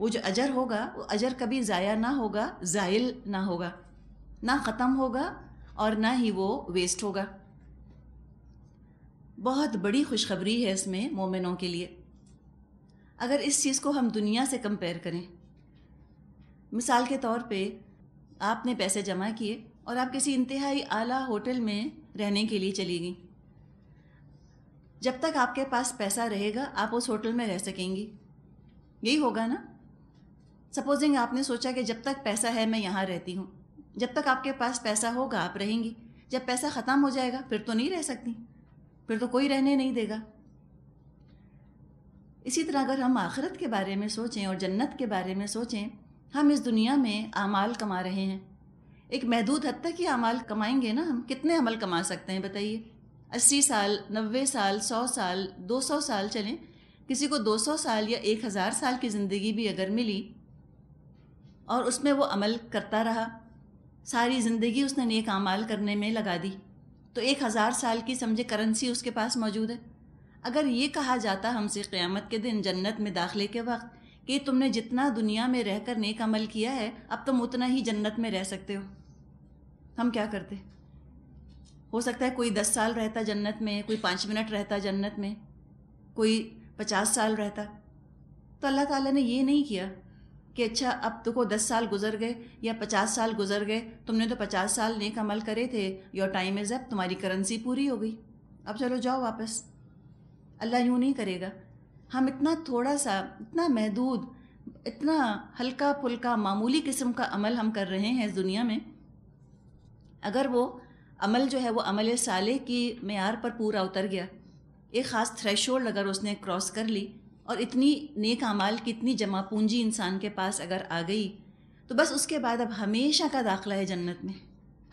वो जो अजर होगा वो अजर कभी ज़ाया ना होगा ज़ायल ना होगा ना ख़त्म होगा और ना ही वो वेस्ट होगा बहुत बड़ी खुशखबरी है इसमें मोमिनों के लिए अगर इस चीज़ को हम दुनिया से कंपेयर करें मिसाल के तौर पे आपने पैसे जमा किए और आप किसी इंतहाई आला होटल में रहने के लिए चली गई जब तक आपके पास पैसा रहेगा आप उस होटल में रह सकेंगी यही होगा ना सपोजिंग आपने सोचा कि जब तक पैसा है मैं यहाँ रहती हूँ जब तक आपके पास पैसा होगा आप रहेंगी जब पैसा ख़त्म हो जाएगा फिर तो नहीं रह सकती फिर तो कोई रहने नहीं देगा इसी तरह अगर हम आखिरत के बारे में सोचें और जन्नत के बारे में सोचें हम इस दुनिया में अमाल कमा रहे हैं एक महदूद हद तक ही अमाल कमाएंगे ना हम कितने अमल कमा सकते हैं बताइए अस्सी साल नब्बे साल सौ साल दो सौ साल चलें किसी को दो सौ साल या एक हज़ार साल की ज़िंदगी भी अगर मिली और उसमें वो अमल करता रहा सारी ज़िंदगी उसने नेक अमाल करने में लगा दी तो एक हज़ार साल की समझे करेंसी उसके पास मौजूद है अगर ये कहा जाता हमसे क़्यामत के दिन जन्नत में दाखिले के वक्त कि तुमने जितना दुनिया में रहकर नेक अमल किया है अब तुम उतना ही जन्नत में रह सकते हो हम क्या करते हो सकता है कोई दस साल रहता जन्नत में कोई पाँच मिनट रहता जन्नत में कोई पचास साल रहता तो अल्लाह ताला ने ये नहीं किया कि अच्छा अब तो को दस साल गुजर गए या पचास साल गुजर गए तुमने तो पचास साल नेक अमल करे थे योर टाइम इज़ अप तुम्हारी करेंसी पूरी हो गई अब चलो जाओ वापस अल्लाह यूँ नहीं करेगा हम इतना थोड़ा सा इतना महदूद इतना हल्का फुल्का मामूली किस्म का अमल हम कर रहे हैं इस दुनिया में अगर वो अमल जो है वो अमल साले की मैार पर पूरा उतर गया एक ख़ास थ्रेश अगर उसने क्रॉस कर ली और इतनी नेक अमाल की इतनी जमा पूंजी इंसान के पास अगर आ गई तो बस उसके बाद अब हमेशा का दाखिला है जन्नत में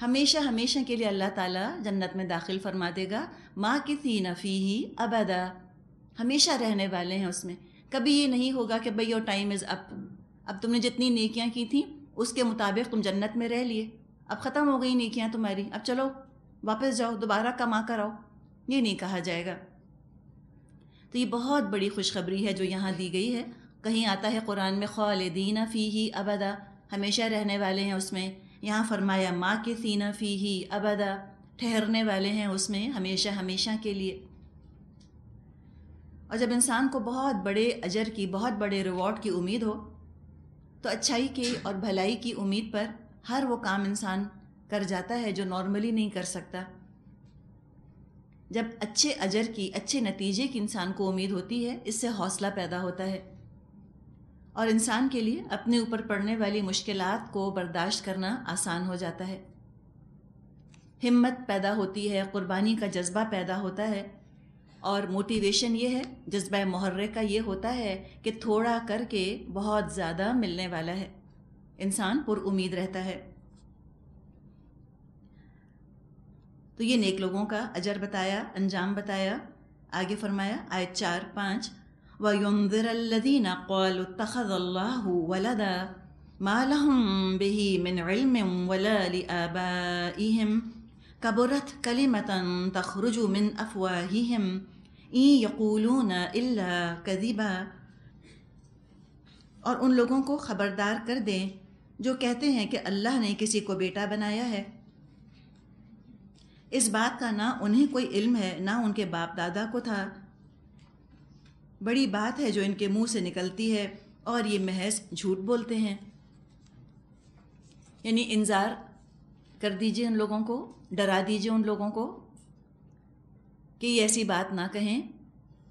हमेशा हमेशा के लिए अल्लाह ताला जन्नत में दाखिल फरमा देगा माँ की थी नफ़ी ही अबदा हमेशा रहने वाले हैं उसमें कभी ये नहीं होगा कि भाई योर टाइम इज़ अप अब तुमने जितनी नेकियाँ की थी उसके मुताबिक तुम जन्नत में रह लिए अब ख़त्म हो गई नेकियाँ तुम्हारी अब चलो वापस जाओ दोबारा कमा कर आओ ये नहीं कहा जाएगा तो ये बहुत बड़ी खुशखबरी है जो यहाँ दी गई है कहीं आता है कुरान में दीना फ़ी ही अबदा हमेशा रहने वाले हैं उसमें यहाँ फरमाया माँ के सीना फ़ी ही अबदा ठहरने वाले हैं उसमें हमेशा हमेशा के लिए और जब इंसान को बहुत बड़े अजर की बहुत बड़े रिवॉर्ड की उम्मीद हो तो अच्छाई की और भलाई की उम्मीद पर हर वो काम इंसान कर जाता है जो नॉर्मली नहीं कर सकता जब अच्छे अजर की अच्छे नतीजे की इंसान को उम्मीद होती है इससे हौसला पैदा होता है और इंसान के लिए अपने ऊपर पड़ने वाली मुश्किल को बर्दाश्त करना आसान हो जाता है हिम्मत पैदा होती है क़ुरबानी का जज्बा पैदा होता है और मोटिवेशन ये है जज्बा महर्रे का ये होता है कि थोड़ा करके बहुत ज़्यादा मिलने वाला है इंसान पुर उम्मीद रहता है तो ये नेक लोगों का अजर बताया अंजाम बताया आगे फरमाया आय चार पाँच वयुमदीन कौलतल्ला वलदा मालहम बिही मिन वला आबाम كبرت كلمة تخرج من أفواههم إن يقولون إلا كذبا और उन लोगों को ख़बरदार कर दें जो कहते हैं कि अल्लाह ने किसी को बेटा बनाया है इस बात का ना उन्हें कोई इल्म है ना उनके बाप दादा को था बड़ी बात है जो इनके मुंह से निकलती है और ये महज झूठ बोलते हैं यानी इंतज़ार कर दीजिए उन लोगों को डरा दीजिए उन लोगों को कि ऐसी बात ना कहें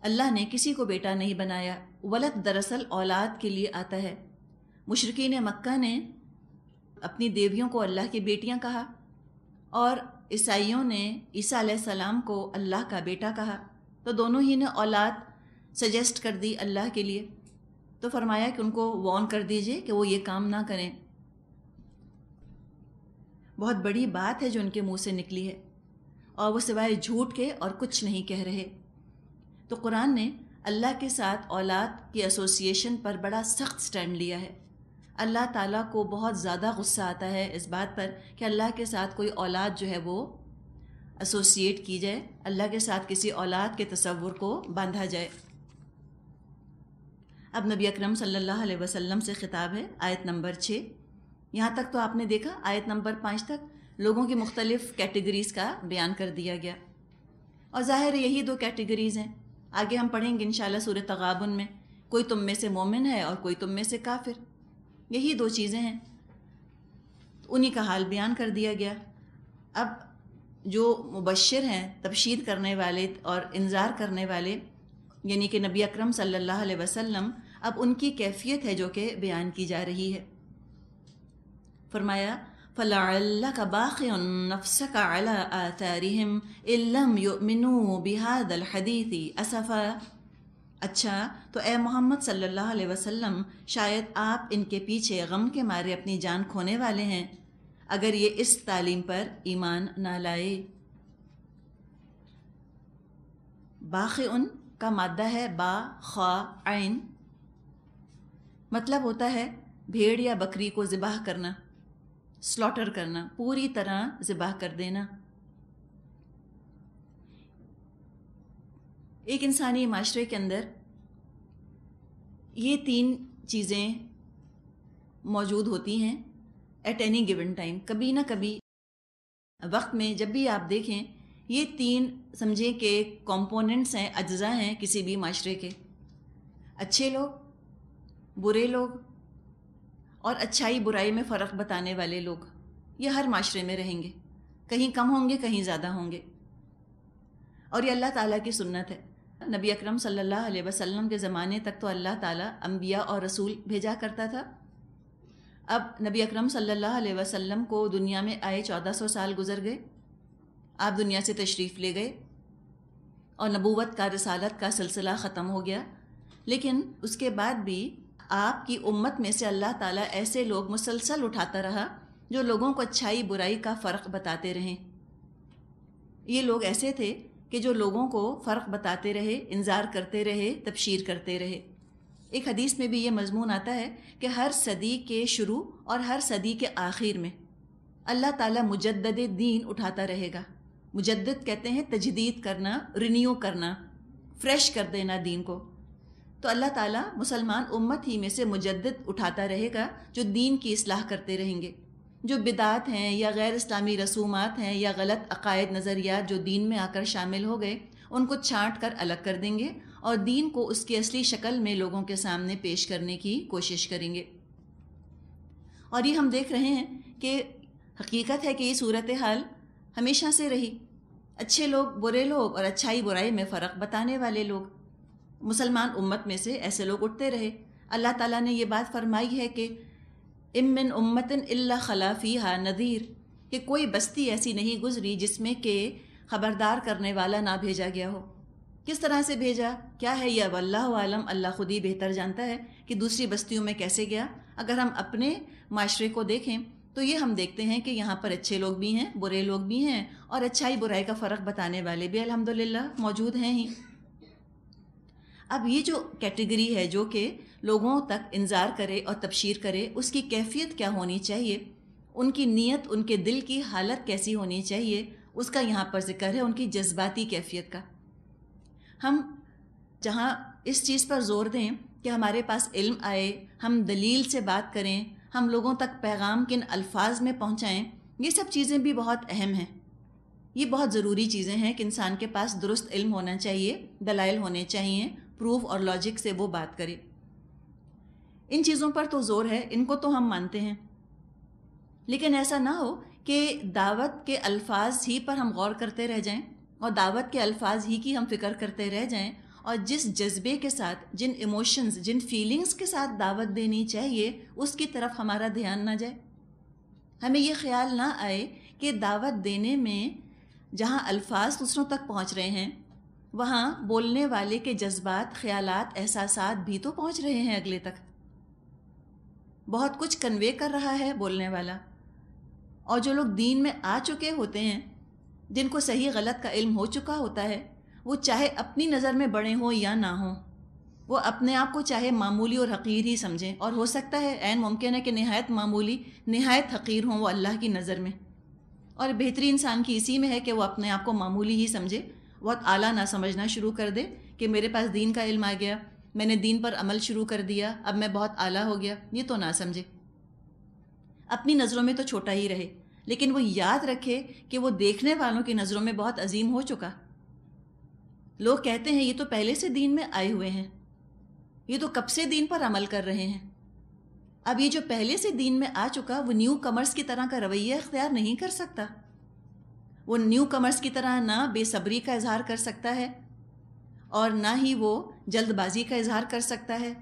अल्लाह ने किसी को बेटा नहीं बनाया वलत दरअसल औलाद के लिए आता है मुशरकिन मक्का ने अपनी देवियों को अल्लाह की बेटियां कहा और ईसाइयों ने ईसा सलाम को अल्लाह का बेटा कहा तो दोनों ही ने औलाद सजेस्ट कर दी अल्लाह के लिए तो फरमाया कि उनको वॉर्न कर दीजिए कि वो ये काम ना करें बहुत बड़ी बात है जो उनके मुंह से निकली है और वो सिवाय झूठ के और कुछ नहीं कह रहे तो कुरान ने अल्लाह के साथ औलाद की एसोसिएशन पर बड़ा सख्त स्टैंड लिया है अल्लाह ताला को बहुत ज़्यादा गुस्सा आता है इस बात पर कि अल्लाह के साथ कोई औलाद जो है वो एसोसिएट की जाए अल्लाह के साथ किसी औलाद के तस्वुर को बांधा जाए अब नबी अकरम सल्लल्लाहु अलैहि वसल्लम से ख़िताब है आयत नंबर छः यहाँ तक तो आपने देखा आयत नंबर पाँच तक लोगों की मुख्तलिफ कैटेगरीज़ का बयान कर दिया गया और ज़ाहिर यही दो कैटेगरीज़ हैं आगे हम पढ़ेंगे इन सूर तगाबुन में कोई तुम में से मोमिन है और कोई तुम में से काफिर यही दो चीज़ें हैं उन्हीं का हाल बयान कर दिया गया अब जो मुबशर हैं तबशीर करने वाले और इंतज़ार करने वाले यानी कि नबी अकरम सल्लल्लाहु अलैहि वसल्लम अब उनकी कैफियत है जो कि बयान की जा रही है फरमाया फ़ला का बाक़ नफ्स असफ़ा अच्छा तो ए मोहम्मद सल्ला वसम शायद आप इनके पीछे गम के मारे अपनी जान खोने वाले हैं अगर ये इस तालीम पर ईमान ना लाए बाक़ उन का मादा है बा खा आन मतलब होता है भेड़ या बकरी को ज़िबाह करना स्लॉटर करना पूरी तरह ज़िबाह कर देना एक इंसानी माशरे के अंदर ये तीन चीज़ें मौजूद होती हैं एट एनी गिवन टाइम कभी ना कभी वक्त में जब भी आप देखें ये तीन समझें कि कंपोनेंट्स हैं अज्जा हैं किसी भी माशरे के अच्छे लोग बुरे लोग और अच्छाई बुराई में फ़र्क बताने वाले लोग ये हर माशरे में रहेंगे कहीं कम होंगे कहीं ज़्यादा होंगे और ये अल्लाह ताला की सुन्नत है नबी अकरम सल्लल्लाहु अलैहि वसल्लम के ज़माने तक तो अल्लाह ताला अम्बिया और रसूल भेजा करता था अब नबी अकरम सल्लल्लाहु अलैहि वसल्लम को दुनिया में आए चौदह सौ साल गुजर गए आप दुनिया से तशरीफ़ ले गए और नबूवत का रसालत का सिलसिला ख़त्म हो गया लेकिन उसके बाद भी आपकी उम्मत में से अल्लाह ताला ऐसे लोग मुसलसल उठाता रहा जो लोगों को अच्छाई बुराई का फ़र्क बताते रहें ये लोग ऐसे थे कि जो लोगों को फ़र्क बताते रहे इंतज़ार करते रहे तबशीर करते रहे एक हदीस में भी ये मजमून आता है कि हर सदी के शुरू और हर सदी के आखिर में अल्लाह ताला मुजद्द दीन उठाता रहेगा मुजद्दद कहते हैं तजदीद करना रिन्यू करना फ़्रेश कर देना दीन को तो अल्लाह ताला मुसलमान उम्मत ही में से मुजद्द उठाता रहेगा जो दीन की असलाह करते रहेंगे जो बिदात हैं या गैर इस्लामी रसूमात हैं या गलत अकायद नज़रियात जो दीन में आकर शामिल हो गए उनको छांट कर अलग कर देंगे और दीन को उसकी असली शक्ल में लोगों के सामने पेश करने की कोशिश करेंगे और ये हम देख रहे हैं कि हकीकत है कि ये सूरत हाल हमेशा से रही अच्छे लोग बुरे लोग और अच्छाई बुराई में फ़र्क बताने वाले लोग मुसलमान उम्मत में से ऐसे लोग उठते रहे अल्लाह ताला ने ये बात फरमाई है कि इमिन उम्मतन अल्ला खलाफी हा नदीर कि कोई बस्ती ऐसी नहीं गुजरी जिसमें के ख़बरदार करने वाला ना भेजा गया हो किस तरह से भेजा क्या है यह वल्लाह आलम अल्लाह खुद ही बेहतर जानता है कि दूसरी बस्तियों में कैसे गया अगर हम अपने माशरे को देखें तो ये हम देखते हैं कि यहाँ पर अच्छे लोग भी हैं बुरे लोग भी हैं और अच्छाई बुराई का फ़र्क बताने वाले भी अलहमदिल्ला मौजूद हैं ही अब ये जो कैटेगरी है जो कि लोगों तक इंजार करे और तबशीर करे उसकी कैफियत क्या होनी चाहिए उनकी नीयत उनके दिल की हालत कैसी होनी चाहिए उसका यहाँ पर जिक्र है उनकी जज्बाती कैफियत का हम जहाँ इस चीज़ पर जोर दें कि हमारे पास इल्म आए हम दलील से बात करें हम लोगों तक पैगाम किन अल्फाज में पहुँचाएँ ये सब चीज़ें भी बहुत अहम हैं ये बहुत ज़रूरी चीज़ें हैं कि इंसान के पास दुरुस्त इल्म होना चाहिए दलाइल होने चाहिए प्रूफ और लॉजिक से वो बात करे इन चीज़ों पर तो ज़ोर है इनको तो हम मानते हैं लेकिन ऐसा ना हो कि दावत के अल्फाज ही पर हम गौर करते रह जाएं और दावत के अल्फाज ही की हम फिक्र करते रह जाएं और जिस जज्बे के साथ जिन इमोशंस जिन फीलिंग्स के साथ दावत देनी चाहिए उसकी तरफ हमारा ध्यान ना जाए हमें ये ख्याल ना आए कि दावत देने में जहाँ अल्फाज दूसरों तक पहुँच रहे हैं वहाँ बोलने वाले के जज्बात ख्याल एहसास भी तो पहुँच रहे हैं अगले तक बहुत कुछ कन्वे कर रहा है बोलने वाला और जो लोग दीन में आ चुके होते हैं जिनको सही गलत का इल्म हो चुका होता है वो चाहे अपनी नज़र में बड़े हों या ना हों वो अपने आप को चाहे मामूली और हकीर ही समझें और हो सकता है एन मुमकिन है कि नहायत मामूली नहायत हकीर हों वो अल्लाह की नज़र में और बेहतरीन इंसान की इसी में है कि वो अपने आप को मामूली ही समझे बहुत आला ना समझना शुरू कर दे कि मेरे पास दीन का इल्म आ गया मैंने दीन पर अमल शुरू कर दिया अब मैं बहुत आला हो गया ये तो ना समझे अपनी नज़रों में तो छोटा ही रहे लेकिन वो याद रखे कि वो देखने वालों की नज़रों में बहुत अजीम हो चुका लोग कहते हैं ये तो पहले से दीन में आए हुए हैं ये तो कब से दीन पर अमल कर रहे हैं अब ये जो पहले से दीन में आ चुका वो न्यू कमर्स की तरह का रवैया अख्तियार नहीं कर सकता वो न्यू कमर्स की तरह ना बेसब्री का इजहार कर सकता है और ना ही वो जल्दबाजी का इजहार कर सकता है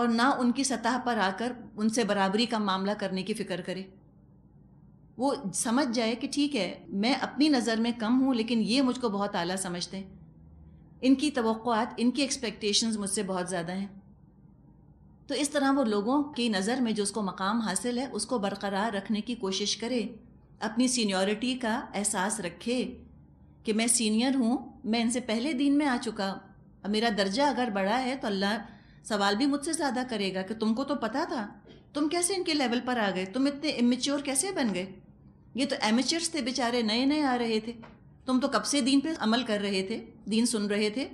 और ना उनकी सतह पर आकर उनसे बराबरी का मामला करने की फ़िक्र करे वो समझ जाए कि ठीक है मैं अपनी नज़र में कम हूँ लेकिन ये मुझको बहुत आला समझते हैं इनकी तो इनकी एक्सपेक्टेशंस मुझसे बहुत ज़्यादा हैं तो इस तरह वो लोगों की नज़र में जो उसको मकाम हासिल है उसको बरकरार रखने की कोशिश करे अपनी सीनियोरिटी का एहसास रखे कि मैं सीनियर हूँ मैं इनसे पहले दिन में आ चुका अब मेरा दर्जा अगर बड़ा है तो अल्लाह सवाल भी मुझसे ज़्यादा करेगा कि तुमको तो पता था तुम कैसे इनके लेवल पर आ गए तुम इतने इमेच्योर कैसे बन गए ये तो एमेचर्स थे बेचारे नए नए आ रहे थे तुम तो कब से दीन पे अमल कर रहे थे दीन सुन रहे थे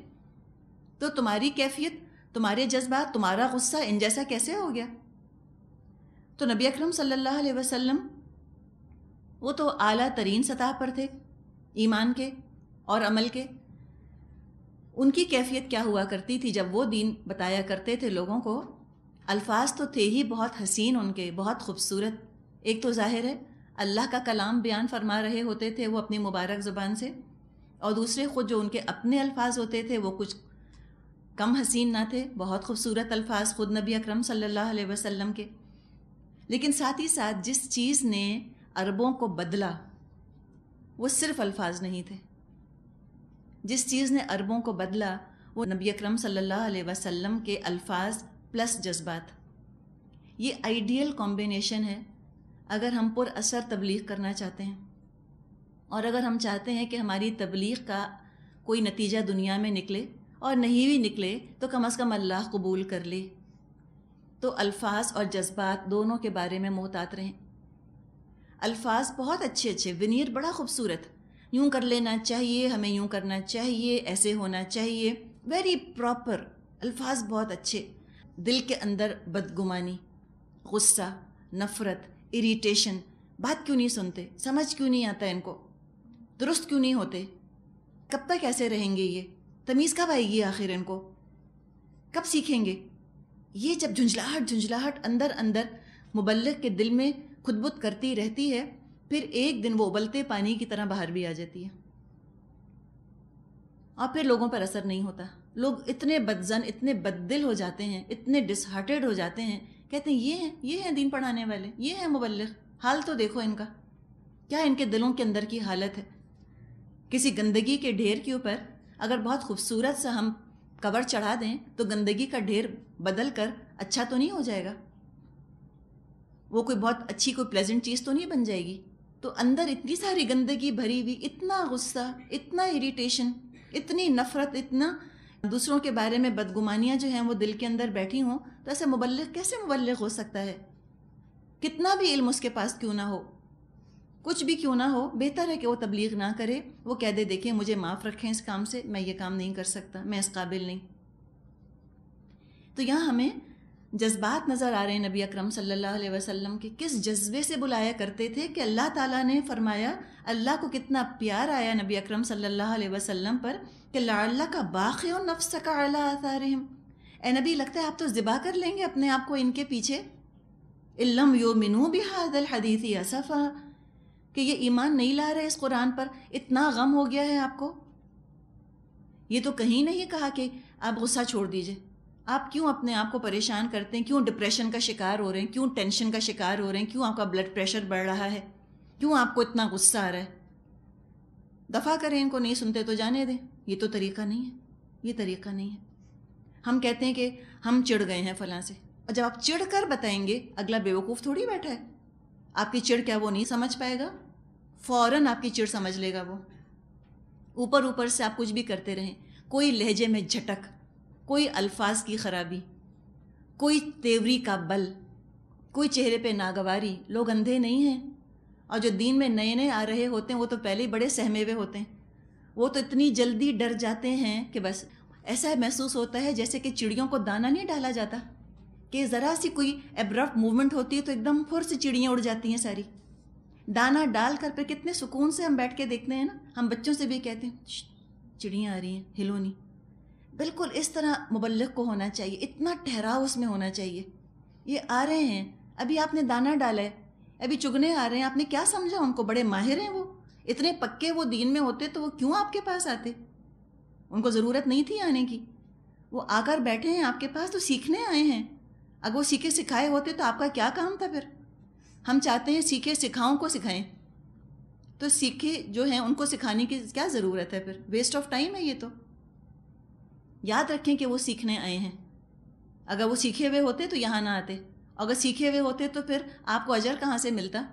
तो तुम्हारी कैफियत तुम्हारे जज्बात तुम्हारा गुस्सा इन जैसा कैसे हो गया तो नबी अकरम सल्लल्लाहु अलैहि वसल्लम वो तो आला तरीन सतह पर थे ईमान के और अमल के उनकी कैफियत क्या हुआ करती थी जब वो दीन बताया करते थे लोगों को अल्फाज तो थे ही बहुत हसीन उनके बहुत खूबसूरत एक तो ज़ाहिर है अल्लाह का कलाम बयान फरमा रहे होते थे वो अपनी मुबारक ज़ुबान से और दूसरे ख़ुद जो उनके अपने अल्फाज होते थे वो कुछ कम हसीन ना थे बहुत खूबसूरत अल्फाज ख़ुद नबी अक्रम सल्लल्लाहु अलैहि वसल्लम के लेकिन साथ ही साथ जिस चीज़ ने अरबों को बदला वो सिर्फ अल्फाज नहीं थे जिस चीज़ ने अरबों को बदला वो नबी अक्रम सल्लल्लाहु अलैहि वसल्लम के अल्फाज प्लस जज्बात ये आइडियल कॉम्बिनेशन है अगर हम पुर असर तबलीग करना चाहते हैं और अगर हम चाहते हैं कि हमारी तबलीग का कोई नतीजा दुनिया में निकले और नहीं भी निकले तो कम अज़ कम अल्लाह कबूल कर ले तो अल्फाज और जज्बात दोनों के बारे में मोहतात रहें अल्फाज बहुत अच्छे अच्छे विनियर बड़ा खूबसूरत यूं कर लेना चाहिए हमें यूँ करना चाहिए ऐसे होना चाहिए वेरी प्रॉपर अल्फाज बहुत अच्छे दिल के अंदर बदगुमानी गुस्सा नफ़रत इरीटेशन बात क्यों नहीं सुनते समझ क्यों नहीं आता इनको दुरुस्त क्यों नहीं होते कब तक ऐसे रहेंगे ये तमीज़ कब आएगी आखिर इनको कब सीखेंगे ये जब झुंझलाहट झुंझलाहट अंदर अंदर मुबलक के दिल में खुदबुद करती रहती है फिर एक दिन वो उबलते पानी की तरह बाहर भी आ जाती है और फिर लोगों पर असर नहीं होता लोग इतने बदजन इतने बददिल हो जाते हैं इतने डिसहार्टेड हो जाते हैं कहते हैं ये हैं ये हैं दीन पढ़ाने वाले ये हैं मुबल हाल तो देखो इनका क्या इनके दिलों के अंदर की हालत है किसी गंदगी के ढेर के ऊपर अगर बहुत खूबसूरत सा हम कवर चढ़ा दें तो गंदगी का ढेर बदल कर अच्छा तो नहीं हो जाएगा वो कोई बहुत अच्छी कोई प्लेजेंट चीज़ तो नहीं बन जाएगी तो अंदर इतनी सारी गंदगी भरी हुई इतना गुस्सा इतना इरिटेशन इतनी नफ़रत इतना दूसरों के बारे में बदगुमानियाँ जो हैं वो दिल के अंदर बैठी हों तो ऐसे मुबल कैसे मुबल हो सकता है कितना भी इल्म उसके पास क्यों ना हो कुछ भी क्यों ना हो बेहतर है कि वो तबलीग ना करे वो कह दे देखिए मुझे माफ़ रखें इस काम से मैं ये काम नहीं कर सकता मैं इस काबिल नहीं तो यहाँ हमें जज्बात नज़र आ रहे हैं नबी अक्रम सल्लल्लाहु अलैहि वसल्लम के किस जज्बे से बुलाया करते थे कि अल्लाह ताला ने फरमाया अल्लाह को कितना प्यार आया नबी अक्रम सल्लल्लाह अलैहि वसल्लम पर कि ला का बाख नफ्स का अला आतारहम ए नबी लगता है आप तो ज़िबा कर लेंगे अपने आप को इनके पीछे इलम यो मिनू बिहादल हदीसी असफ़ा कि ये ईमान नहीं ला रहे इस कुरान पर इतना गम हो गया है आपको ये तो कहीं नहीं कहा कि आप गुस्सा छोड़ दीजिए आप क्यों अपने आप को परेशान करते हैं क्यों डिप्रेशन का शिकार हो रहे हैं क्यों टेंशन का शिकार हो रहे हैं क्यों आपका ब्लड प्रेशर बढ़ रहा है क्यों आपको इतना गुस्सा आ रहा है दफ़ा करें इनको नहीं सुनते तो जाने दें ये तो तरीका नहीं है ये तरीका नहीं है हम कहते हैं कि हम चिड़ गए हैं फलां से और जब आप चिड़ कर बताएंगे अगला बेवकूफ़ थोड़ी बैठा है आपकी चिड़ क्या वो नहीं समझ पाएगा फौरन आपकी चिड़ समझ लेगा वो ऊपर ऊपर से आप कुछ भी करते रहें कोई लहजे में झटक कोई अल्फाज की खराबी कोई तेवरी का बल कोई चेहरे पे नागवारी लोग अंधे नहीं हैं और जो दीन में नए नए आ रहे होते हैं वो तो पहले ही बड़े सहमे हुए होते हैं वो तो इतनी जल्दी डर जाते हैं कि बस ऐसा महसूस होता है जैसे कि चिड़ियों को दाना नहीं डाला जाता कि ज़रा सी कोई एब्रफ मूवमेंट होती है तो एकदम फुर से चिड़ियाँ उड़ जाती हैं सारी दाना डाल कर पर कितने सुकून से हम बैठ के देखते हैं ना हम बच्चों से भी कहते हैं चिड़ियाँ आ रही हैं हिलो नहीं बिल्कुल इस तरह मुबलक को होना चाहिए इतना ठहराव उसमें होना चाहिए ये आ रहे हैं अभी आपने दाना डाला है अभी चुगने आ रहे हैं आपने क्या समझा उनको बड़े माहिर हैं वो इतने पक्के वो दीन में होते तो वो क्यों आपके पास आते उनको ज़रूरत नहीं थी आने की वो आकर बैठे हैं आपके पास तो सीखने आए हैं अगर वो सीखे सिखाए होते तो आपका क्या काम था फिर हम चाहते हैं सीखे सिखाओं को सिखाएं तो सीखे जो हैं उनको सिखाने की क्या ज़रूरत है फिर वेस्ट ऑफ टाइम है ये तो याद रखें कि वो सीखने आए हैं अगर वो सीखे हुए होते तो यहाँ ना आते अगर सीखे हुए होते तो फिर आपको अजर कहाँ से मिलता